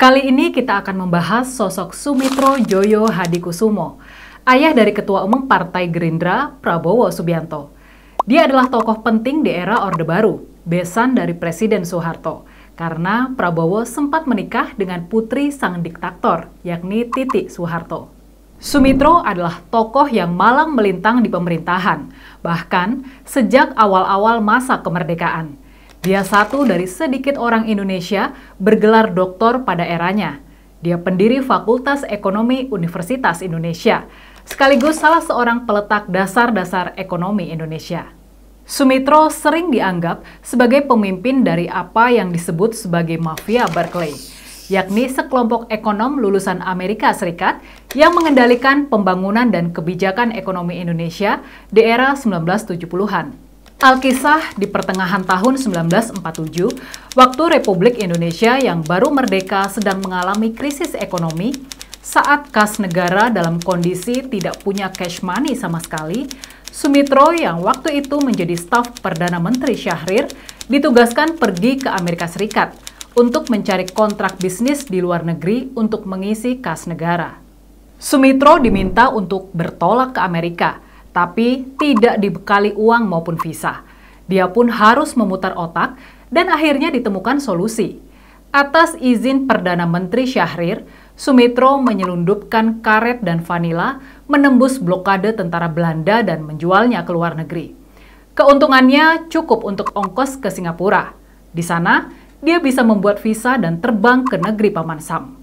Kali ini kita akan membahas sosok Sumitro Joyo Hadikusumo, ayah dari Ketua Umum Partai Gerindra Prabowo Subianto. Dia adalah tokoh penting di era Orde Baru, besan dari Presiden Soeharto, karena Prabowo sempat menikah dengan putri sang diktator, yakni Titik Soeharto. Sumitro adalah tokoh yang malang melintang di pemerintahan, bahkan sejak awal-awal masa kemerdekaan. Dia satu dari sedikit orang Indonesia bergelar doktor pada eranya. Dia pendiri Fakultas Ekonomi Universitas Indonesia, sekaligus salah seorang peletak dasar-dasar ekonomi Indonesia. Sumitro sering dianggap sebagai pemimpin dari apa yang disebut sebagai mafia Berkeley, yakni sekelompok ekonom lulusan Amerika Serikat yang mengendalikan pembangunan dan kebijakan ekonomi Indonesia di era 1970-an. Alkisah di pertengahan tahun 1947, waktu Republik Indonesia yang baru merdeka sedang mengalami krisis ekonomi, saat kas negara dalam kondisi tidak punya cash money sama sekali, Sumitro yang waktu itu menjadi staf Perdana Menteri Syahrir ditugaskan pergi ke Amerika Serikat untuk mencari kontrak bisnis di luar negeri untuk mengisi kas negara. Sumitro diminta untuk bertolak ke Amerika – tapi tidak dibekali uang maupun visa. Dia pun harus memutar otak dan akhirnya ditemukan solusi. Atas izin Perdana Menteri Syahrir, Sumitro menyelundupkan karet dan vanila menembus blokade tentara Belanda dan menjualnya ke luar negeri. Keuntungannya cukup untuk ongkos ke Singapura. Di sana, dia bisa membuat visa dan terbang ke negeri Paman Sam.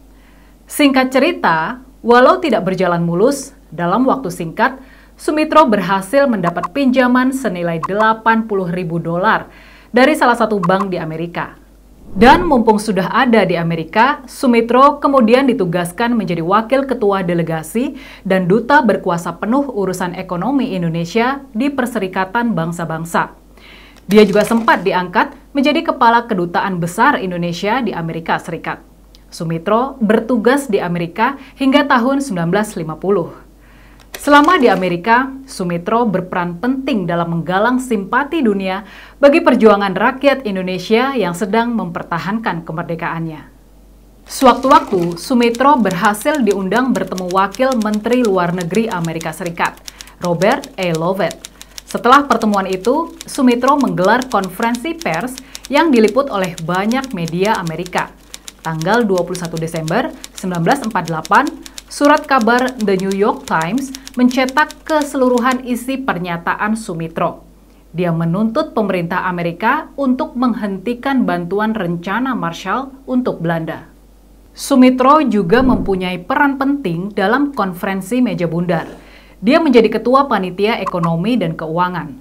Singkat cerita, walau tidak berjalan mulus, dalam waktu singkat, Sumitro berhasil mendapat pinjaman senilai 80 ribu dolar dari salah satu bank di Amerika. Dan mumpung sudah ada di Amerika, Sumitro kemudian ditugaskan menjadi wakil ketua delegasi dan duta berkuasa penuh urusan ekonomi Indonesia di Perserikatan Bangsa-Bangsa. Dia juga sempat diangkat menjadi kepala kedutaan besar Indonesia di Amerika Serikat. Sumitro bertugas di Amerika hingga tahun 1950. Selama di Amerika, Sumitro berperan penting dalam menggalang simpati dunia bagi perjuangan rakyat Indonesia yang sedang mempertahankan kemerdekaannya. Sewaktu-waktu, Sumitro berhasil diundang bertemu Wakil Menteri Luar Negeri Amerika Serikat, Robert E. Lovett. Setelah pertemuan itu, Sumitro menggelar konferensi pers yang diliput oleh banyak media Amerika. Tanggal 21 Desember 1948, Surat kabar The New York Times mencetak keseluruhan isi pernyataan Sumitro. Dia menuntut pemerintah Amerika untuk menghentikan bantuan rencana Marshall untuk Belanda. Sumitro juga mempunyai peran penting dalam konferensi meja bundar. Dia menjadi ketua panitia ekonomi dan keuangan.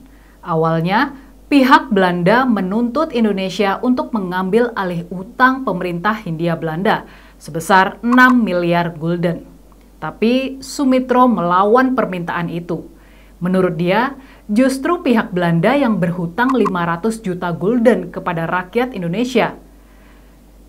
Awalnya, pihak Belanda menuntut Indonesia untuk mengambil alih utang pemerintah Hindia Belanda sebesar 6 miliar gulden. Tapi Sumitro melawan permintaan itu. Menurut dia, justru pihak Belanda yang berhutang 500 juta gulden kepada rakyat Indonesia.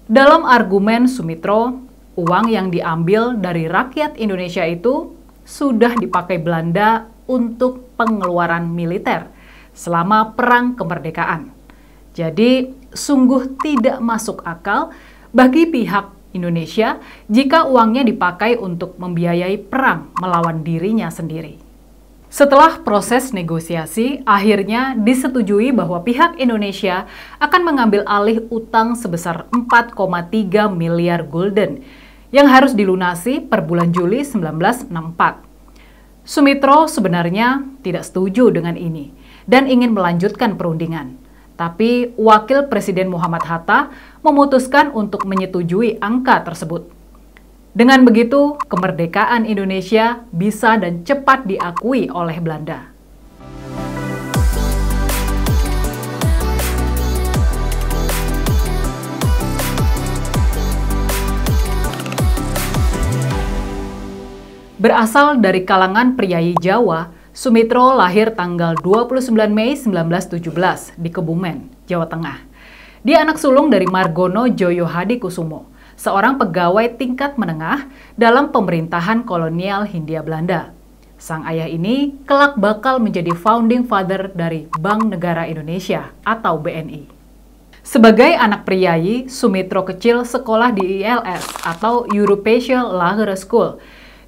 Dalam argumen Sumitro, uang yang diambil dari rakyat Indonesia itu sudah dipakai Belanda untuk pengeluaran militer selama Perang Kemerdekaan. Jadi, sungguh tidak masuk akal bagi pihak Indonesia jika uangnya dipakai untuk membiayai perang melawan dirinya sendiri. Setelah proses negosiasi, akhirnya disetujui bahwa pihak Indonesia akan mengambil alih utang sebesar 4,3 miliar gulden yang harus dilunasi per bulan Juli 1964. Sumitro sebenarnya tidak setuju dengan ini dan ingin melanjutkan perundingan. Tapi Wakil Presiden Muhammad Hatta memutuskan untuk menyetujui angka tersebut. Dengan begitu, kemerdekaan Indonesia bisa dan cepat diakui oleh Belanda. Berasal dari kalangan priayi Jawa, Sumitro lahir tanggal 29 Mei 1917 di Kebumen, Jawa Tengah. Dia anak sulung dari Margono Joyohadi Kusumo, seorang pegawai tingkat menengah dalam pemerintahan kolonial Hindia Belanda. Sang ayah ini kelak bakal menjadi founding father dari Bank Negara Indonesia atau BNI. Sebagai anak priayi, Sumitro kecil sekolah di ILS atau European Lahore School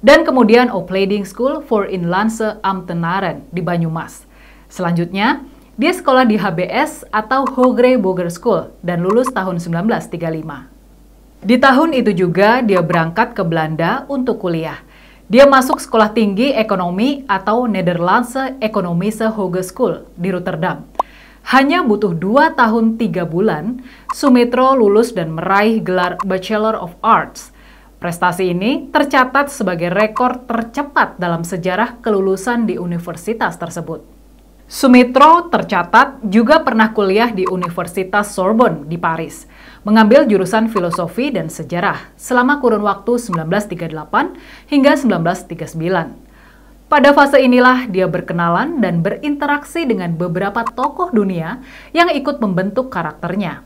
dan kemudian Opleiding School for Inlandse Amtenaren di Banyumas. Selanjutnya, dia sekolah di HBS atau Hogre Boger School dan lulus tahun 1935. Di tahun itu juga dia berangkat ke Belanda untuk kuliah. Dia masuk sekolah tinggi ekonomi atau Nederlandse Economische School di Rotterdam. Hanya butuh 2 tahun 3 bulan, Sumitro lulus dan meraih gelar Bachelor of Arts – Prestasi ini tercatat sebagai rekor tercepat dalam sejarah kelulusan di universitas tersebut. Sumitro tercatat juga pernah kuliah di Universitas Sorbonne di Paris, mengambil jurusan filosofi dan sejarah selama kurun waktu 1938 hingga 1939. Pada fase inilah dia berkenalan dan berinteraksi dengan beberapa tokoh dunia yang ikut membentuk karakternya.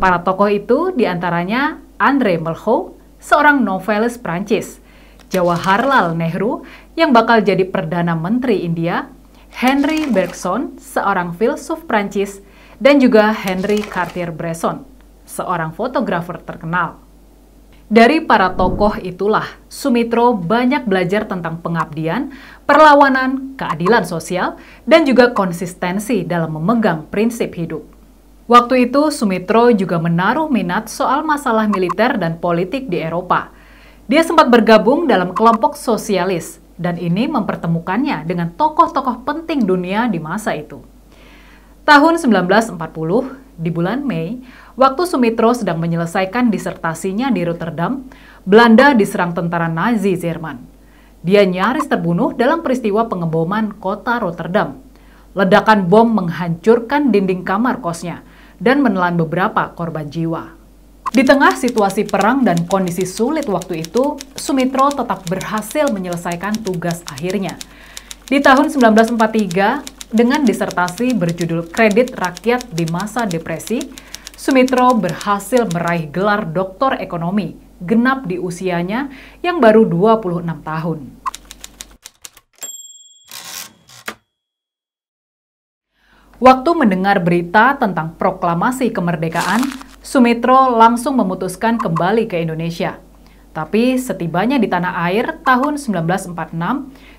Para tokoh itu diantaranya Andre Malraux, seorang novelis Prancis, Jawaharlal Nehru yang bakal jadi Perdana Menteri India, Henry Bergson, seorang filsuf Prancis, dan juga Henry Cartier-Bresson, seorang fotografer terkenal. Dari para tokoh itulah Sumitro banyak belajar tentang pengabdian, perlawanan, keadilan sosial, dan juga konsistensi dalam memegang prinsip hidup. Waktu itu, Sumitro juga menaruh minat soal masalah militer dan politik di Eropa. Dia sempat bergabung dalam kelompok sosialis, dan ini mempertemukannya dengan tokoh-tokoh penting dunia di masa itu. Tahun 1940, di bulan Mei, waktu Sumitro sedang menyelesaikan disertasinya di Rotterdam, Belanda diserang tentara Nazi Jerman. Dia nyaris terbunuh dalam peristiwa pengeboman kota Rotterdam. Ledakan bom menghancurkan dinding kamar kosnya – dan menelan beberapa korban jiwa. Di tengah situasi perang dan kondisi sulit waktu itu, Sumitro tetap berhasil menyelesaikan tugas akhirnya. Di tahun 1943, dengan disertasi berjudul Kredit Rakyat di Masa Depresi, Sumitro berhasil meraih gelar doktor ekonomi genap di usianya yang baru 26 tahun. Waktu mendengar berita tentang proklamasi kemerdekaan, Sumitro langsung memutuskan kembali ke Indonesia. Tapi setibanya di tanah air tahun 1946,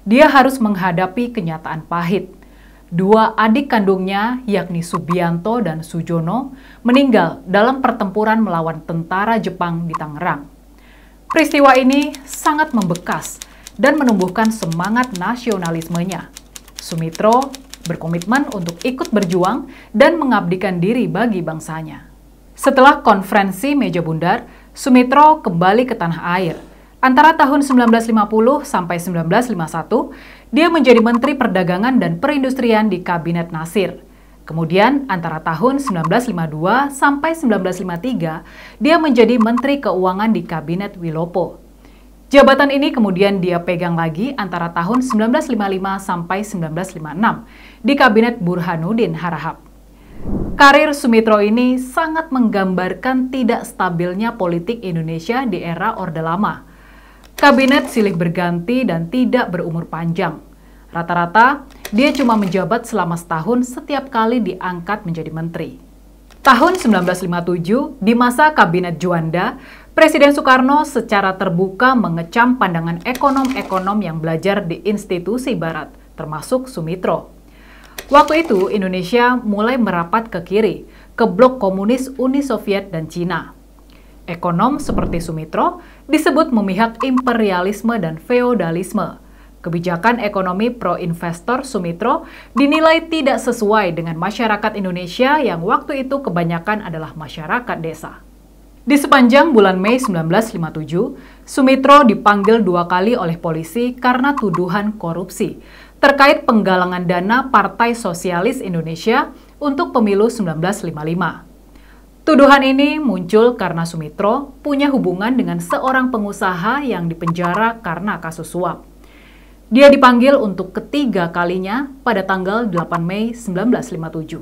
dia harus menghadapi kenyataan pahit. Dua adik kandungnya, yakni Subianto dan Sujono, meninggal dalam pertempuran melawan tentara Jepang di Tangerang. Peristiwa ini sangat membekas dan menumbuhkan semangat nasionalismenya. Sumitro berkomitmen untuk ikut berjuang dan mengabdikan diri bagi bangsanya. Setelah konferensi meja bundar, Sumitro kembali ke tanah air. Antara tahun 1950 sampai 1951, dia menjadi Menteri Perdagangan dan Perindustrian di Kabinet Nasir. Kemudian antara tahun 1952 sampai 1953, dia menjadi Menteri Keuangan di Kabinet Wilopo. Jabatan ini kemudian dia pegang lagi antara tahun 1955 sampai 1956 di Kabinet Burhanuddin Harahap. Karir Sumitro ini sangat menggambarkan tidak stabilnya politik Indonesia di era Orde Lama. Kabinet silih berganti dan tidak berumur panjang. Rata-rata, dia cuma menjabat selama setahun setiap kali diangkat menjadi menteri. Tahun 1957, di masa Kabinet Juanda, Presiden Soekarno secara terbuka mengecam pandangan ekonom-ekonom yang belajar di institusi barat, termasuk Sumitro. Waktu itu, Indonesia mulai merapat ke kiri, ke blok komunis Uni Soviet dan Cina. Ekonom seperti Sumitro disebut memihak imperialisme dan feodalisme. Kebijakan ekonomi pro-investor Sumitro dinilai tidak sesuai dengan masyarakat Indonesia yang waktu itu kebanyakan adalah masyarakat desa. Di sepanjang bulan Mei 1957, Sumitro dipanggil dua kali oleh polisi karena tuduhan korupsi, terkait penggalangan dana Partai Sosialis Indonesia untuk pemilu 1955. Tuduhan ini muncul karena Sumitro punya hubungan dengan seorang pengusaha yang dipenjara karena kasus suap. Dia dipanggil untuk ketiga kalinya pada tanggal 8 Mei 1957.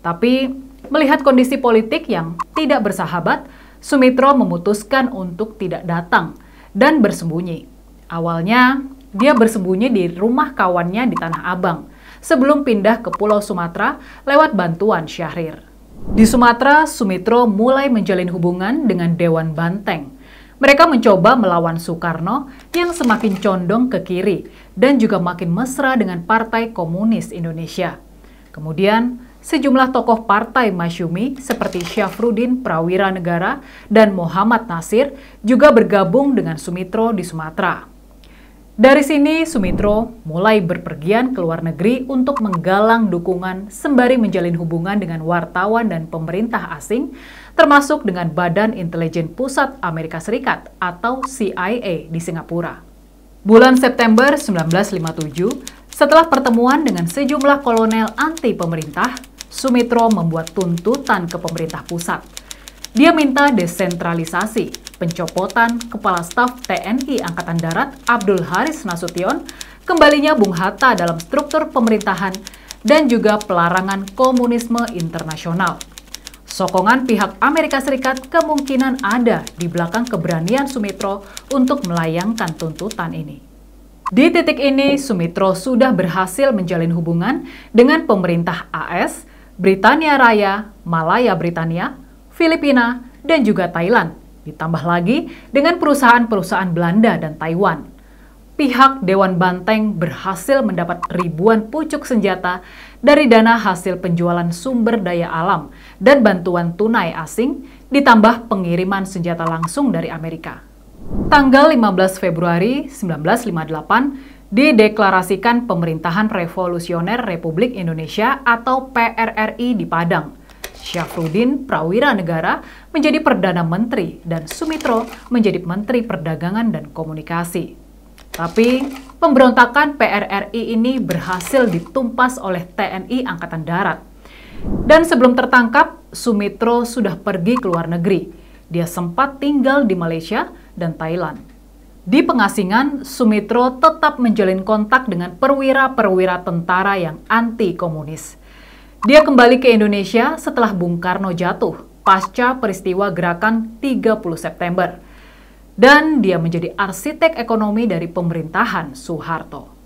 Tapi melihat kondisi politik yang tidak bersahabat, Sumitro memutuskan untuk tidak datang dan bersembunyi. Awalnya, dia bersembunyi di rumah kawannya di Tanah Abang sebelum pindah ke Pulau Sumatera lewat bantuan Syahrir. Di Sumatera, Sumitro mulai menjalin hubungan dengan Dewan Banteng. Mereka mencoba melawan Soekarno yang semakin condong ke kiri dan juga makin mesra dengan Partai Komunis Indonesia. Kemudian, sejumlah tokoh Partai Masyumi seperti Syafruddin Prawira Negara dan Muhammad Nasir juga bergabung dengan Sumitro di Sumatera. Dari sini, Sumitro mulai berpergian ke luar negeri untuk menggalang dukungan sembari menjalin hubungan dengan wartawan dan pemerintah asing, termasuk dengan Badan Intelijen Pusat Amerika Serikat atau CIA di Singapura. Bulan September 1957, setelah pertemuan dengan sejumlah kolonel anti pemerintah, Sumitro membuat tuntutan ke pemerintah pusat. Dia minta desentralisasi pencopotan Kepala Staf TNI Angkatan Darat Abdul Haris Nasution, kembalinya Bung Hatta dalam struktur pemerintahan, dan juga pelarangan komunisme internasional. Sokongan pihak Amerika Serikat kemungkinan ada di belakang keberanian Sumitro untuk melayangkan tuntutan ini. Di titik ini, Sumitro sudah berhasil menjalin hubungan dengan pemerintah AS, Britania Raya, Malaya Britania, Filipina, dan juga Thailand Ditambah lagi dengan perusahaan-perusahaan Belanda dan Taiwan. Pihak Dewan Banteng berhasil mendapat ribuan pucuk senjata dari dana hasil penjualan sumber daya alam dan bantuan tunai asing, ditambah pengiriman senjata langsung dari Amerika. Tanggal 15 Februari 1958, dideklarasikan Pemerintahan Revolusioner Republik Indonesia atau PRRI di Padang. Syafruddin Prawira Negara menjadi Perdana Menteri dan Sumitro menjadi Menteri Perdagangan dan Komunikasi. Tapi, pemberontakan PRRI ini berhasil ditumpas oleh TNI Angkatan Darat. Dan sebelum tertangkap, Sumitro sudah pergi ke luar negeri. Dia sempat tinggal di Malaysia dan Thailand. Di pengasingan, Sumitro tetap menjalin kontak dengan perwira-perwira tentara yang anti-komunis. Dia kembali ke Indonesia setelah Bung Karno jatuh pasca peristiwa gerakan 30 September. Dan dia menjadi arsitek ekonomi dari pemerintahan Soeharto.